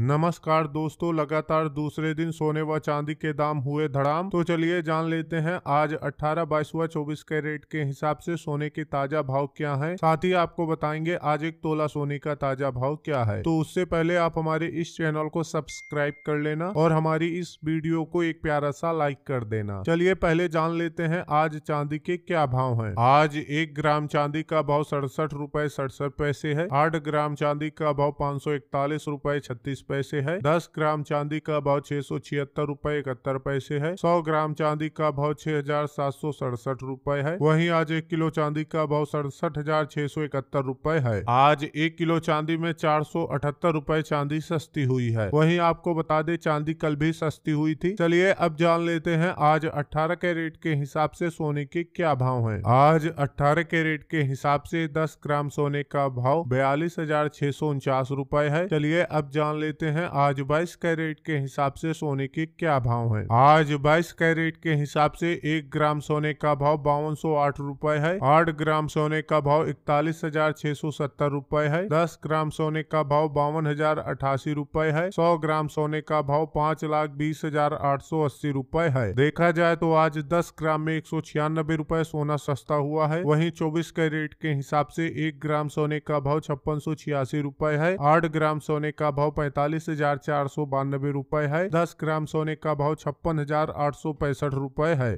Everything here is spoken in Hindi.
नमस्कार दोस्तों लगातार दूसरे दिन सोने व चांदी के दाम हुए धड़ाम तो चलिए जान लेते हैं आज 18 बाईस व 24 रेट के हिसाब से सोने के ताजा भाव क्या है साथ ही आपको बताएंगे आज एक तोला सोने का ताजा भाव क्या है तो उससे पहले आप हमारे इस चैनल को सब्सक्राइब कर लेना और हमारी इस वीडियो को एक प्यारा सा लाइक कर देना चलिए पहले जान लेते हैं आज चांदी के क्या भाव है आज एक ग्राम चांदी का भाव सड़सठ रूपए सड़सठ पैसे है आठ ग्राम चांदी का भाव पाँच सौ इकतालीस रूपए छत्तीस पैसे है दस ग्राम चांदी का भाव छह सौ छिहत्तर रूपए इकहत्तर पैसे है सौ ग्राम चांदी का भाव छह हजार सात सौ सड़सठ रूपए है वही आज एक किलो चांदी का भाव सड़सठ हजार छह सौ इकहत्तर रूपए है आज एक किलो चांदी में चार सौ अठहत्तर रूपए चांदी सस्ती हुई है वही आपको बता दे चांदी कल भी सस्ती हुई थी चलिए अब जान लेते हैं आज अठारह कैरेट के हिसाब से सोने के क्या भाव है आज अठारह कैरेट के हिसाब से दस ग्राम सोने का भाव बयालीस हजार छह सौ उनचास रूपए है चलिए अब जान लेते लेते हैं आज 22 कैरेट के हिसाब से सोने के क्या भाव है आज 22 कैरेट के हिसाब से एक ग्राम सोने का भाव बावन सौ आठ रूपए है आठ ग्राम सोने का भाव इकतालीस हजार छह सौ सत्तर रूपए है दस ग्राम सोने का भाव बावन हजार अठासी रूपए है सौ ग्राम सोने का भाव पाँच लाख बीस हजार आठ सौ अस्सी रूपए है देखा जाए तो आज दस ग्राम में एक सौ छियानबे रूपए सोना सस्ता हुआ है वहीं चौबीस कैरेट के हिसाब से एक ग्राम सोने का भाव छप्पन सौ छियासी रूपए है आठ ग्राम सोने का भाव पैंतालीस चालीस हजार चार सौ बानबे रूपए है दस ग्राम सोने का भाव छप्पन हजार आठ सौ पैंसठ रूपए है